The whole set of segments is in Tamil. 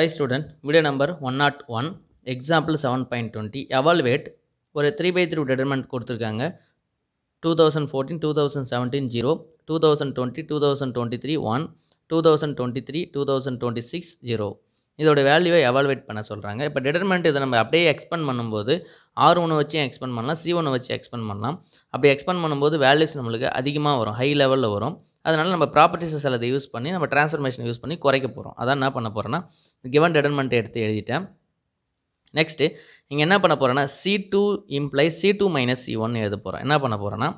Hi student, video number 101, example 7.20, evaluate ஒரு 3 by 3 determinant கொடுத்திருக்காங்க 2014, 2017, 0, 2020, 2023, 1, 2023, 2026, 0. இதோட வேல்யூவை எவால்வேட் பண்ண சொல்கிறாங்க இப்போ டிடர்மெண்ட் இதை நம்ம அப்படியே எக்ஸ்பெண்ட் பண்ணும்போது ஆர் ஒன்று வச்சு எக்ஸ்பெண்ட் பண்ணலாம் சி ஒன்று வச்சு எக்ஸ்பெண்ட் பண்ணலாம் அப்படி எக்ஸ்பெண்ட் பண்ணும்போது வேல்யூஸ் நம்மளுக்கு அதிகமாக வரும் ஹை லெவலில் வரும் அதனால் நம்ம சில இதை யூஸ் பண்ணி நம்ம டிரான்ஸ்ஃபர்மேஷன் யூஸ் பண்ணி குறைக்க போகிறோம் அதான் என்ன பண்ண போகிறோன்னா கிவன் டெடர்மெண்ட் எடுத்து எழுதிட்டேன் நெக்ஸ்ட்டு இங்கே என்ன பண்ண போகிறேன்னா C two imply C two minus C one எழுத போகிறோம் என்ன பண்ண போகிறேன்னா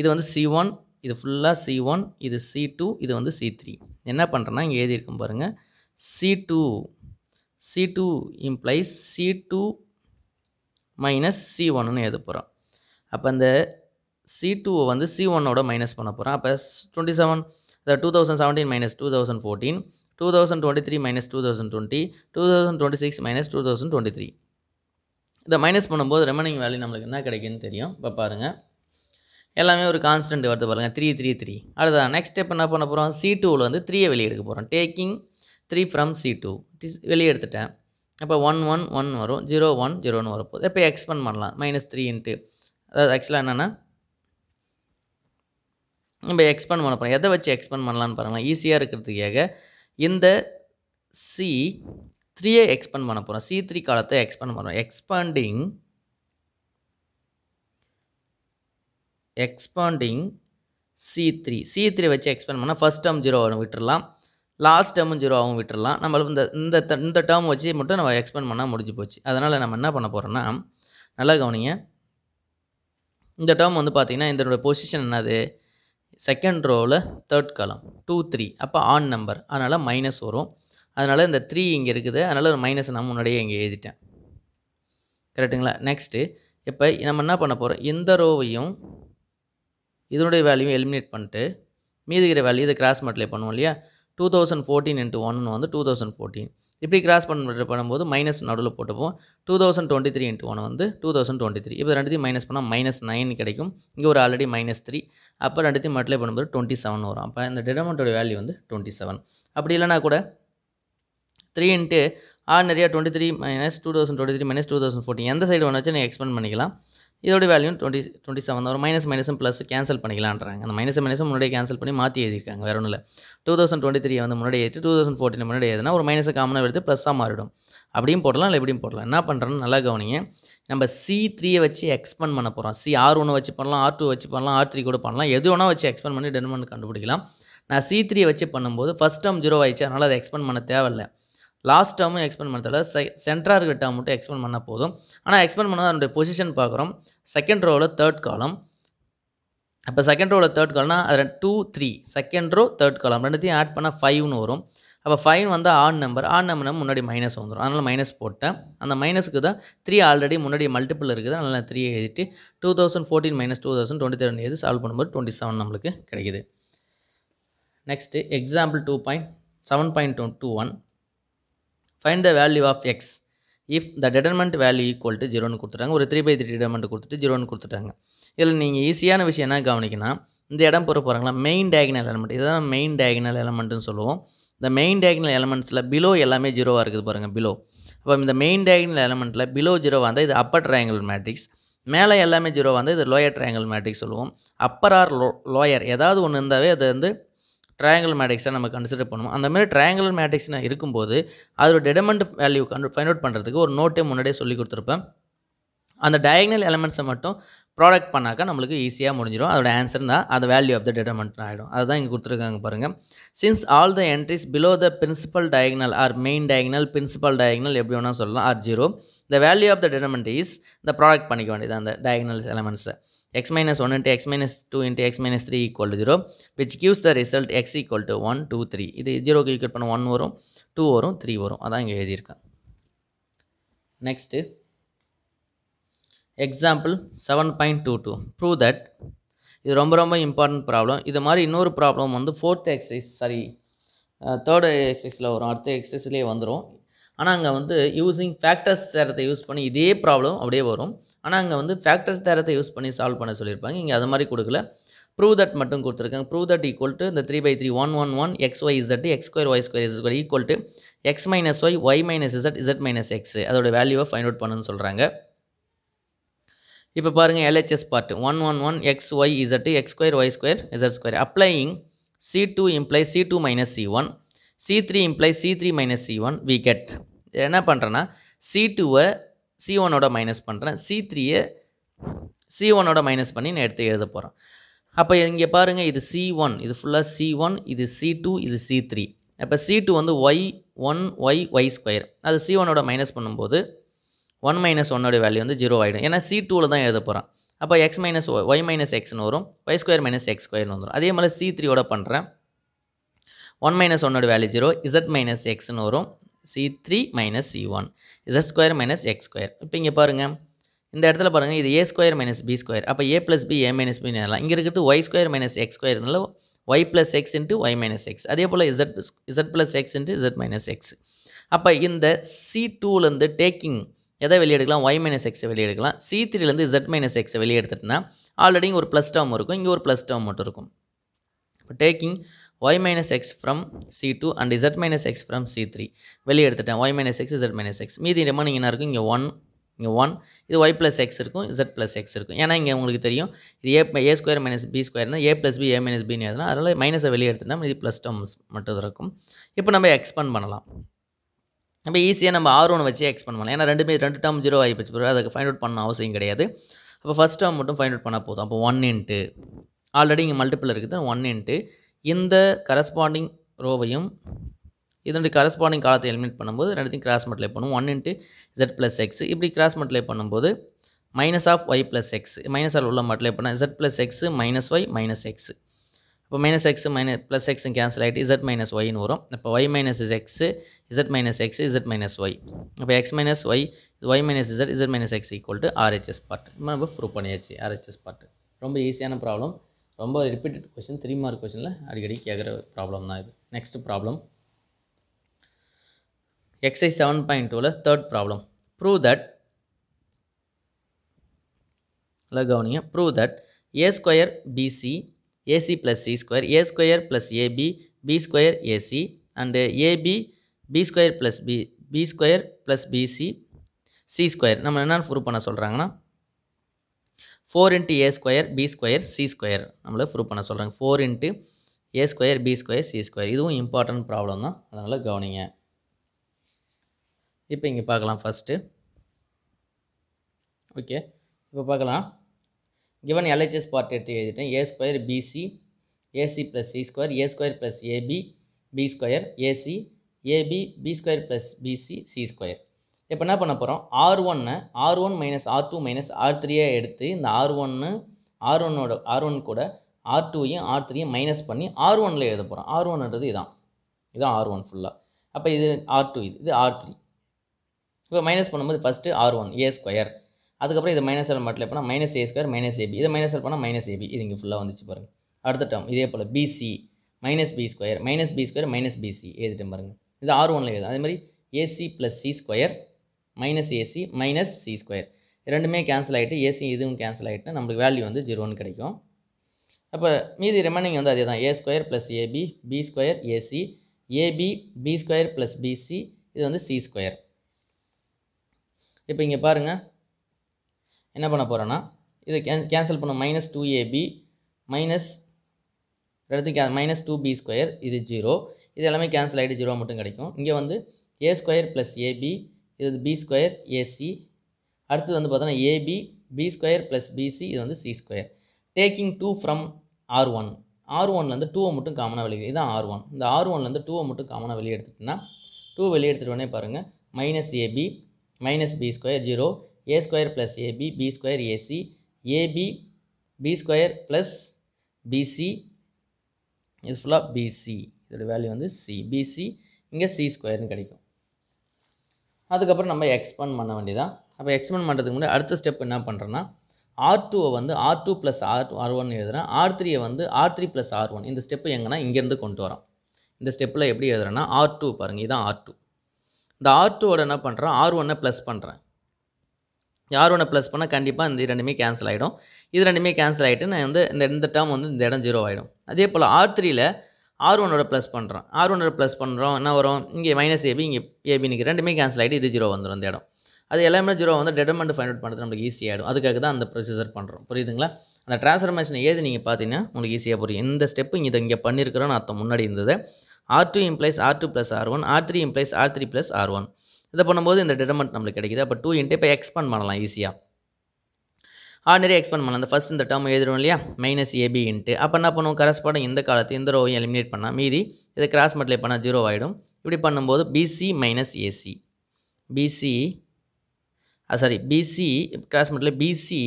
இது வந்து சி ஒன் இது ஃபுல்லாக சி ஒன் இது சி டூ இது வந்து சி த்ரீ என்ன பண்ணுறேன்னா இங்கே எழுதியிருக்கும் பாருங்கள் C two C two implies C two minus C ஒன்னு எழுத போகிறோம் அப்போ இந்த சி டூவை வந்து சி ஒன்னோட மைனஸ் பண்ண போகிறேன் அப்போ twenty seven two thousand seventeen minus two thousand fourteen two thousand twenty three minus two thousand twenty two thousand twenty six minus two thousand twenty three இதை மைனஸ் பண்ணும்போது ரெமனிங் வேல்யூ நம்மளுக்கு என்ன கிடைக்குன்னு தெரியும் இப்போ பாருங்கள் எல்லாமே ஒரு கான்ஸ்டன்ட் வருது பாருங்கள் த்ரீ த்ரீ த்ரீ அடுத்த நெக்ஸ்ட் ஸ்டெப் என்ன பண்ண போகிறோம் சி டூவில் வந்து த்ரீயை வெளியே எடுக்க போகிறோம் taking three from C two வெளியே எடுத்துட்டேன் அப்போ ஒன் ஒன் ஒன் வரும் ஜீரோ ஒன் ஜீரோன்னு வரப்போகுது எப்போ எக்ஸ்பெண்ட் பண்ணலாம் மைனஸ் த்ரீ இன்ட்டு அதாவது ஆக்சுவலாக என்னென்னா நம்ம எக்ஸ்பேண்ட் பண்ண போகிறோம் எதை வச்சு எக்ஸ்பேண்ட் பண்ணலான்னு பாருங்களேன் ஈஸியாக இருக்கிறதுக்காக இந்த சி த்ரீயை எக்ஸ்பேண்ட் பண்ண போகிறோம் சி த்ரீ காலத்தை எக்ஸ்பேண்ட் பண்ணுறோம் expanding expanding C three C three வச்சு எக்ஸ்பேண்ட் பண்ணால் ஃபஸ்ட் டேர்ம் ஜீரோ ஆகும் விட்டுடலாம் லாஸ்ட் டேர்மும் ஜீரோ ஆகும் விட்டுடலாம் நம்மளுக்கு இந்த இந்த இந்த டேர்ம் வச்சு மட்டும் நம்ம எக்ஸ்பேண்ட் பண்ணால் முடிஞ்சு போச்சு அதனால் நம்ம என்ன பண்ண போகிறோன்னா நல்லா கவனிங்க இந்த டேர்ம் வந்து பார்த்திங்கன்னா இதனுடைய பொசிஷன் என்னது செகண்ட் ரோவில் தேர்ட் காலம் டூ த்ரீ அப்போ ஆன் நம்பர் அதனால் மைனஸ் வரும் அதனால் இந்த த்ரீ இங்கே இருக்குது அதனால் ஒரு மைனஸ் நான் முன்னாடியே இங்கே எழுதிட்டேன் கரெக்டுங்களா நெக்ஸ்ட்டு இப்போ நம்ம என்ன பண்ண போகிறோம் இந்த ரோவையும் இதனுடைய வேல்யூவும் எலிமினேட் பண்ணிட்டு மீதிகிற வேல்யூ இதை கிராஸ் மட்டிலே பண்ணுவோம் இல்லையா two thousand fourteen into one வந்து டூ தௌசண்ட் ஃபோர்டீன் இப்படி கிராஸ் பண்ண பண்ணும்போது மைனஸ் நடுவில் போட்டுப்போம் two thousand twenty three into ஒன்று வந்து டூ தௌசண்ட் டுவெண்ட்டி த்ரீ இப்போ ரெண்டுத்தையும் மைனஸ் பண்ணால் மைனஸ் நைன் கிடைக்கும் இங்கே ஒரு ஆல்ரெடி மைனஸ் த்ரீ அப்போ ரெண்டுத்தையும் மட்டும் பண்ணும்போது டுவெண்ட்டி செவன் வரும் அப்போ இந்த டிடமெண்ட்டோட வேல்யூ வந்து டுவெண்ட்டி செவன் அப்படி இல்லைனா கூட த்ரீ இன்ட்டு ஆர்டினரியாக twenty three minus two thousand twenty three minus two thousand fourteen எந்த சைடு வேணாச்சும் நீங்கள் எக்ஸ்பெண்ட் பண்ணிக்கலாம் இதோட வேல்யூ டுவெண்ட்டி டுவெண்ட்டி செவன் ஒரு மைனஸ் மைனஸும் ப்ளஸ் கேன்சல் பண்ணிக்கலான்றாங்க அந்த மைனஸ் மைனஸும் முன்னாடி கேன்சல் பண்ணி மாற்றி எழுதியிருக்காங்க வேறு ஒன்றும் இல்லை டூ தௌசண்ட் டுவெண்ட்டி த்ரீ வந்து முன்னாடி ஏற்றி டூ தௌசண்ட் ஃபோர்ட்டின் முன்னாடி ஏதுனா ஒரு மைனஸ் காமனாக எடுத்து ப்ளஸ்ஸாக மாறிடும் அப்படியும் போடலாம் இல்லை எப்படியும் போடலாம் என்ன பண்ணுறோன்னு நல்லா கவனிங்க நம்ம சி த்ரீயை வச்சு எக்ஸ்பெண்ட் பண்ண போகிறோம் சி ஆர் ஒன்று வச்சு பண்ணலாம் ஆர் டூ வச்சு பண்ணலாம் ஆர் த்ரீ கூட பண்ணலாம் எது வேணால் வச்சு எக்ஸ்பெண்ட் பண்ணி டென் பண்ணி கண்டுபிடிக்கலாம் நான் சி த்ரீ வச்சு பண்ணும்போது ஃபஸ்ட் டேம் ஜீரோ ஆயிடுச்சு அதனால் அதை எக்ஸ்பெண்ட் பண்ண தேவையில்லை லாஸ்ட் டேர்மும் எக்ஸ்பெண்ட் பண்ண தேவை சென்டராக இருக்கிற டேர்ம் மட்டும் எக்ஸ்பெண்ட் பண்ணால் போதும் ஆனால் எக்ஸ்பெண்ட் பண்ணால் அதனுடைய பொசிஷன் பார்க்குறோம் செகண்ட் ரோவில் தேர்ட் காலம் அப்போ செகண்ட் ரோவில் தேர்ட் காலம்னா அது two three second row third column ரெண்டுத்தையும் ஆட் பண்ணால் ஃபைவ்னு வரும் அப்போ ஃபைவ் வந்து ஆட் நம்பர் ஆட் நம்பர் முன்னாடி மைனஸ் வந்துடும் அதனால் மைனஸ் போட்டேன் அந்த மைனஸுக்கு தான் த்ரீ ஆல்ரெடி முன்னாடி மல்டிபிள் இருக்குது அதனால் நான் த்ரீ எழுதிட்டு two thousand fourteen minus two thousand twenty third எழுதி சால்வ் பண்ணும்போது டுவெண்ட்டி செவன் நம்மளுக்கு கிடைக்குது next example two point seven point two two one find the value of x if the determinant value equal to ஜீரோன்னு கொடுத்துட்டாங்க ஒரு த்ரீ பை த்ரீ டிடர்மெண்ட் கொடுத்துட்டு ஜீரோன்னு கொடுத்துட்டாங்க இதில் நீங்கள் ஈஸியான விஷயம் என்ன கவனிக்கணும் இந்த இடம் போகிற போகிறாங்களா மெயின் டயக்னல் எலமெண்ட் இதுதான் மெயின் டயக்னல் எலமெண்ட்டுன்னு சொல்லுவோம் இந்த மெயின் டயக்னல் எலமெண்ட்ஸில் பிலோ எல்லாமே ஜீரோவாக இருக்குது பாருங்கள் பிலோ அப்போ இந்த மெயின் டயக்னல் எலமெண்ட்டில் பிலோ ஜீரோவாக இருந்தால் இது அப்பர் ட்ரையாங்கிள் மேட்ரிக்ஸ் மேலே எல்லாமே ஜீரோவாக இருந்தால் இது லோயர் ட்ரையாங்கிள் மேட்ரிக்ஸ் சொல்லுவோம் அப்பர் ஆர் லோ லோயர் ஏதாவது ஒன்று இருந்தாவே அது வந்து ட்ரையாங்கிள் மேட்ரிக்ஸை நம்ம கன்சிடர் பண்ணுவோம் அந்த மாதிரி ட்ரையாங்கிள் மேட்ரிக்ஸ் நான் இருக்கும்போது அதோட டெடமெண்ட் வேல்யூ கண்டு ஃபைண்ட் அவுட் பண்ணுறதுக்கு ஒரு நோட்டே முன்னாடியே சொல்லி கொடுத்துருப்பேன் அந்த டயக்னல் எலமெண்ட்ஸை மட்டும் ப்ராடக்ட் பண்ணாக்கா நம்மளுக்கு ஈஸியாக முடிஞ்சிடும் அதோட ஆன்சர் தான் அது வேல்யூ ஆஃப் த டெடமெண்ட் ஆகிடும் அதுதான் இங்கே கொடுத்துருக்காங்க பாருங்கள் since all the entries below the principal diagonal are main diagonal principal diagonal எப்படி வேணால் சொல்லலாம் are zero the value of the determinant is இந்த ப்ராடக்ட் பண்ணிக்க வேண்டியது அந்த டயக்னல் எலமெண்ட்ஸை x minus 1 into x minus 2 into x minus 3 equal to 0 which gives the result x equal to 1, 2, 3 இது 0 கிரிக்கெட் பண்ண 1 வரும் 2 வரும் 3 வரும் அதான் இங்கே எழுதியிருக்கேன் next example seven point two two that இது ரொம்ப ரொம்ப important ப்ராப்ளம் இது மாதிரி இன்னொரு ப்ராப்ளம் வந்து ஃபோர்த் exercise சாரி தேர்டு எக்ஸசைஸில் வரும் அடுத்த எக்ஸசைஸ்லேயே வந்துடும் ஆனால் அங்கே வந்து யூஸிங் ஃபேக்டர்ஸ் தேரத்தை யூஸ் பண்ணி இதே ப்ராப்ளம் அப்படியே வரும் ஆனால் அங்கே வந்து ஃபேக்டர்ஸ் தேரத்தை யூஸ் பண்ணி சால்வ் பண்ண சொல்லியிருப்பாங்க இங்கே அது மாதிரி கொடுக்கல ப்ரூவ் தட் மட்டும் கொடுத்துருக்காங்க ப்ரூவ் தட் ஈக்குவல் டு இந்த three by three one one one x y z x square y square is square equal to x minus y y minus z z minus x அதோட வேல்யூவை ஃபைண்ட் அவுட் பண்ணுன்னு சொல்கிறாங்க இப்போ பாருங்கள் LHS part one one one x y z x square y square z square applying C two imply C two minus C one C three imply C three minus C one we get என்ன பண்ணுறேன்னா சி டூவை சி ஒனோட மைனஸ் பண்ணுறேன் சி த்ரீயை சி ஒனோட மைனஸ் பண்ணி நான் எடுத்து எழுத போகிறேன் அப்போ இங்கே பாருங்கள் இது சி ஒன் இது ஃபுல்லாக சி ஒன் இது சி டூ இது சி த்ரீ அப்போ சி டூ வந்து y one y y square அது சி ஒனோட மைனஸ் பண்ணும்போது ஒன் மைனஸ் ஒன்னோட வேல்யூ வந்து ஜீரோ ஆகிடும் ஏன்னா சி டூவில் தான் எழுத போகிறேன் அப்போ எக்ஸ் மைனஸ் ஒய் மைனஸ் எக்ஸ்னு வரும் ஒய் ஸ்கொயர் மைனஸ் எக்ஸ் ஸ்கொயர்னு வந்துடும் அதே மாதிரி சி த்ரீயோட பண்ணுறேன் ஒன் மைனஸ் ஒன்னோட வேல்யூ ஜீரோ இசட் மைனஸ் எக்ஸ்னு வரும் C three minus C one z square minus x square இப்போ இங்கே பாருங்கள் இந்த இடத்துல பாருங்கள் இது A square minus B square அப்போ A plus B A minus பின்னு எழுதலாம் இங்கே இருக்கிறது ஒய் ஸ்கொயர் மைனஸ் எக்ஸ் ஸ்கொயர்னால y plus x into y minus x அதே போல் z z plus x into z minus x அப்போ இந்த சி டூலேருந்து டேக்கிங் எதை வெளியெடுக்கலாம் ஒய் மைனஸ் எக்ஸை வெளியெடுக்கலாம் சி த்ரீலேருந்து இசட் மைனஸ் எக்ஸை வெளியே எடுத்துட்டுனா ஆல்ரெடி ஒரு ப்ளஸ் டேர்ம் இருக்கும் இங்கே ஒரு ப்ளஸ் டேர்ம் மட்டும் இருக்கும் இப்போ taking y minus x from C two and z minus x from C three வெளியே எடுத்துட்டேன் y minus x z minus x மீதி ரிமைனிங் என்ன இருக்கும் இங்கே ஒன் இங்கே ஒன் இது ஒய் ப்ளஸ் எக்ஸ் இருக்கும் இசட் ப்ளஸ் எக்ஸ் இருக்கும் ஏன்னா இங்கே உங்களுக்கு தெரியும் இது A A square minus B ஸ்கொயர்னா A plus B A minus பின்னு எதுனா அதனால் மைனஸை வெளியே எடுத்துட்டோம் இது ப்ளஸ் டம்ஸ் மட்டும் இருக்கும் இப்போ நம்ம எக்ஸ்பெண்ட் பண்ணலாம் நம்ம ஈஸியாக நம்ம ஆர் ஒன்று வச்சு எக்ஸ்பெண்ட் பண்ணலாம் ஏன்னா ரெண்டுமே ரெண்டு டேர்ம் ஜீரோ ஆகி போச்சு பிறகு அதுக்கு ஃபைண்ட் அவுட் பண்ண அவசியம் கிடையாது அப்போ ஃபஸ்ட் டேர்ம் மட்டும் ஃபைண்ட் அவுட் பண்ணால் போதும் அப்போ ஒன் இன்ட்டு ஆல்ரெடி இங்கே மல்டிப்பிள் இருக்குது ஒன் இன்ட்டு இந்த கரஸ்பாண்டிங் ரோவையும் இதனுடைய கரஸ்பாண்டிங் காலத்தை எலிமினேட் பண்ணும்போது ரெண்டுத்தையும் கிராஸ் மட்டில் பண்ணுவோம் one into z plus x இப்படி கிராஸ் மட்டில் பண்ணும்போது minus of y plus x minus all உள்ள மல்டிப்ளை பண்ணால் z plus x minus y minus x இப்போ minus x minus plus x cancel ஆகிட்டு இசட் மைனஸ் ஒய்னு வரும் இப்போ y minus is x z minus x z minus y இப்போ x minus y y minus z z minus x equal to RHS part நம்ம ப்ரூவ் பண்ணியாச்சு ஆர்ஹெச்எஸ் பார்ட் ரொம்ப ஈஸியான ப்ராப்ளம் ரொம்ப ரிப்பீட்டட் கொஷின் த்ரீ மார்க் கொஷினில் அடிக்கடி கேட்குற ப்ராப்ளம் தான் இது next problem exercise seven point டூவில் தேர்ட் ப்ராப்ளம் ப்ரூவ் தட் நல்லா கவனிங்க prove that A square BC AC plus C square A square plus AB B square AC and AB B square plus B B square plus BC C square நம்ம என்னென்னு ப்ரூவ் பண்ண சொல்கிறாங்கன்னா four into A square B square C square நம்மளை ப்ரூவ் பண்ண சொல்கிறாங்க four into A square B square C square இதுவும் இம்பார்ட்டன்ட் ப்ராப்ளம் தான் அதனால் கவனிங்க இப்போ இங்கே பார்க்கலாம் ஃபஸ்ட்டு ஓகே இப்போ பார்க்கலாம் கிவன் எல்ஹெச்எஸ் பார்ட் எடுத்து எழுதிட்டேன் A square BC AC plus C square A square plus AB B square AC AB B square plus BC C square இப்போ என்ன பண்ண போகிறோம் ஆர் ஒன்னு R one minus R two minus R த்ரீயை எடுத்து இந்த ஆர் ஒன்று ஆர் ஒன்னோட ஆர் ஒன் கூட ஆர் டூயும் ஆர் த்ரீயும் மைனஸ் பண்ணி ஆர் ஒனில் எழுத போகிறோம் ஆர் ஒன்றது இதான் இதுதான் ஆர் ஒன் ஃபுல்லாக அப்போ இது ஆர் டூ இது இது ஆர் த்ரீ இப்போ மைனஸ் பண்ணும்போது first R one A square அதுக்கப்புறம் இது மைனஸ் எல்லாம் மட்டும் எப்போனா minus A square minus AB இதை மைனஸ் எல்லாம் பண்ணால் மைனஸ் ஏபி இது இங்கே ஃபுல்லாக வந்துச்சு பாருங்கள் அடுத்த டேர்ம் இதே போல் BC minus B square minus B square minus BC எழுதிட்டேன் பாருங்கள் இது ஆர் ஒனில் எழுதும் அதே மாதிரி AC plus C square minus AC minus C square ரெண்டுமே கேன்சல் ஆகிட்டு ஏசி இதுவும் கேன்சல் ஆகிட்டு நம்மளுக்கு வேல்யூ வந்து ஜீரோன்னு கிடைக்கும் அப்போ மீதி ரிமைனிங் வந்து அதே தான் A square plus AB B square AC AB B square plus BC இது வந்து சி ஸ்கொயர் இப்போ இங்கே பாருங்கள் என்ன பண்ண போகிறோன்னா இது கேன் கேன்சல் பண்ண மைனஸ் டூ ஏபி மைனஸ் அடுத்து மைனஸ் டூ பி ஸ்கொயர் இது ஜீரோ இது எல்லாமே கேன்சல் ஆகிட்டு ஜீரோ மட்டும் கிடைக்கும் இங்கே வந்து ஏ ஸ்கொயர் ப்ளஸ் ஏபி இது வந்து பி ஸ்கொயர் ஏசி அடுத்தது வந்து பார்த்தோன்னா AB B square plus BC இது வந்து C square taking two from R one R ஒன்லேருந்து டூவை மட்டும் காமனாக வெளியே இதுதான் ஆர் ஒன் இந்த ஆர் ஒன்லேருந்து டூவை மட்டும் காமனாக வெளியே எடுத்துட்டோன்னா டூ வெளியே உடனே பாருங்கள் minus AB minus B square zero A square plus AB B square AC AB B square plus BC இது ஃபுல்லாக பிசி இதோட வேல்யூ வந்து சி பிசி இங்கே சி ஸ்கொயர்னு கிடைக்கும் அதுக்கப்புறம் நம்ம எக்ஸ்பேண்ட் பண்ண வேண்டியதான் அப்போ எக்ஸ்பேண்ட் பண்ணுறதுக்கு முன்னாடி அடுத்த ஸ்டெப் என்ன பண்ணுறேன்னா ஆர் டூவை வந்து R two plus R R one எழுதுறேன் ஆர் த்ரீயை வந்து R three plus R one இந்த ஸ்டெப்பு எங்கன்னா இங்கேருந்து கொண்டு வரோம் இந்த ஸ்டெப்பில் எப்படி எழுதுறேன்னா ஆர் டூ பாருங்கள் இதான் ஆர் டூ இந்த ஆர் டூவோட என்ன பண்ணுறேன் ஆர் ஒன்னை ப்ளஸ் பண்ணுறேன் ஆர் ஒன்னை ப்ளஸ் பண்ணால் கண்டிப்பாக இந்த ரெண்டுமே கேன்சல் ஆகிடும் இது ரெண்டுமே கேன்சல் ஆகிட்டு நான் வந்து இந்த இந்த டேர்ம் வந்து இந்த இடம் ஜீரோ ஆகிடும் அதே போல் ஆர் த்ரீயில் ஆர் ஒன்னோட ப்ளஸ் பண்ணுறோம் ஆர் ஒனோட ப்ளஸ் பண்ணுறோம் என்ன வரும் இங்கே மைனஸ் ஏபி இங்கே ஏபி நிற்கிற ரெண்டுமே கேன்சல் ஆகிட்டு இது ஜீரோ வந்துடும் அந்த இடம் அது எல்லாமே ஜீரோ வந்து டெட்டர்மெண்ட் ஃபைண்ட் அவுட் பண்ணுறது நம்மளுக்கு ஈஸியாகிடும் அதுக்காக தான் அந்த ப்ரொசீஜர் பண்ணுறோம் புரியுதுங்களா அந்த ட்ரான்ஸ்ஃபர்மேஷன் ஏது நீங்கள் பார்த்தீங்கன்னா உங்களுக்கு ஈஸியாக புரியும் இந்த ஸ்டெப்பு இதை இங்கே பண்ணியிருக்கிறோம் அர்த்தம் முன்னாடி இருந்தது R two implies R two plus R one R three implies R three plus R one இதை பண்ணும்போது இந்த டெட்டர்மெண்ட் நம்மளுக்கு கிடைக்கிது அப்போ டூ இன்ட்டு இப்போ எக்ஸ்பேண்ட் பண்ணலாம் ஈஸியாக ஆர்டினரி எக்ஸ்பெண்ட் பண்ணலாம் அந்த ஃபஸ்ட் இந்த டேர்ம் எழுதுவோம் இல்லையா மைனஸ் ஏபி இன்ட்டு அப்போ என்ன பண்ணுவோம் கரஸ்பாண்டிங் இந்த காலத்து இந்த ரோவையும் எலிமினேட் பண்ணால் மீதி இதை கிராஸ் மட்டில் பண்ணால் ஜீரோ ஆகிடும் இப்படி பண்ணும்போது BC minus AC BC sorry BC cross மட்டில் பிசி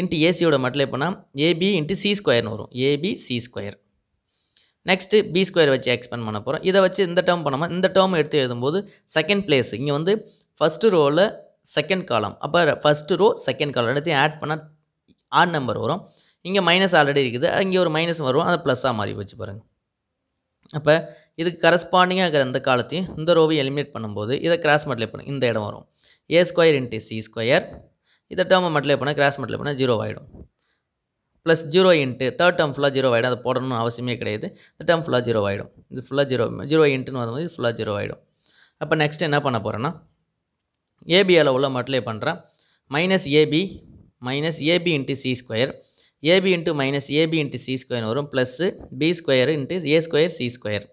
இன்ட்டு ஏசியோட மட்டில் பண்ணால் ஏபி இன்ட்டு சி ஸ்கொயர்னு வரும் AB C square next B square வச்சு எக்ஸ்பெண்ட் பண்ண போகிறோம் இதை வச்சு இந்த டேர்ம் பண்ணாமல் இந்த டேர்ம் எடுத்து எழுதும்போது செகண்ட் பிளேஸ் இங்கே வந்து ஃபஸ்ட்டு ரோவில் செகண்ட் காலம் அப்போ ஃபஸ்ட்டு ரோ செகண்ட் காலம் ரெண்டுத்தையும் ஆட் பண்ணால் ஆட் நம்பர் வரும் இங்கே மைனஸ் ஆல்ரெடி இருக்குது இங்கே ஒரு மைனஸ் வரும் அதை ப்ளஸ்ஸாக மாறி வச்சு பாருங்கள் அப்போ இதுக்கு கரஸ்பாண்டிங்காக இருக்கிற இந்த காலத்தையும் இந்த ரோவை எலிமினேட் பண்ணும்போது இதை கிராஸ் மட்டிலே பண்ண இந்த இடம் வரும் A square into C square இதை டேர்மை மட்டிலே பண்ணால் கிராஸ் மட்டிலே பண்ணால் ஜீரோ ஆகிடும் plus zero into third term ஃபுல்லாக ஜீரோ ஆகிடும் அதை போடணும்னு அவசியமே கிடையாது இந்த டேர்ம் ஃபுல்லாக ஜீரோ ஆகிடும் இது ஃபுல்லாக ஜீரோ ஜீரோ இன்ட்டுன்னு வரும்போது ஃபுல்லாக ஜீரோ ஆகிடும் அப்போ நெக்ஸ்ட் என்ன பண்ண போகிறேன்னா ஏபி அளவில் மல்டிப்ளை பண்ணுறேன் minus AB minus AB into C square AB into minus AB into C square வரும் plus B square into A square C square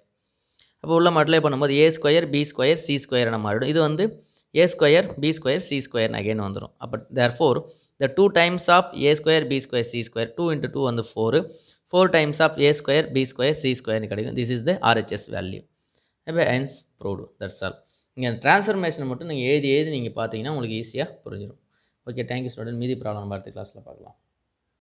அப்போ உள்ள மல்டிப்ளை பண்ணும்போது A square B square C square நம்ம ஆகிடும் இது வந்து A square B square C square again வந்துடும் அப்போ there four the two times of A square B square C square two into two வந்து four four times of A square B square C ஸ்கொயர்னு கிடைக்கும் this is the RHS value அப்போ ஐன்ஸ் ப்ரூவ் தட்ஸ் ஆல் நீங்கள் ட்ரான்ஸ்ஃபர்மேஷனை மட்டும் நீங்கள் எழுதி எழுதி நீங்கள் பார்த்தீங்கன்னா உங்களுக்கு ஈஸியாக புரிஞ்சிடும் ஓகே தேங்க்யூ ஸ்டூடெண்ட் மீதி ப்ராப்ளம் பார்த்து கிளாஸில் பார்க்கலாம்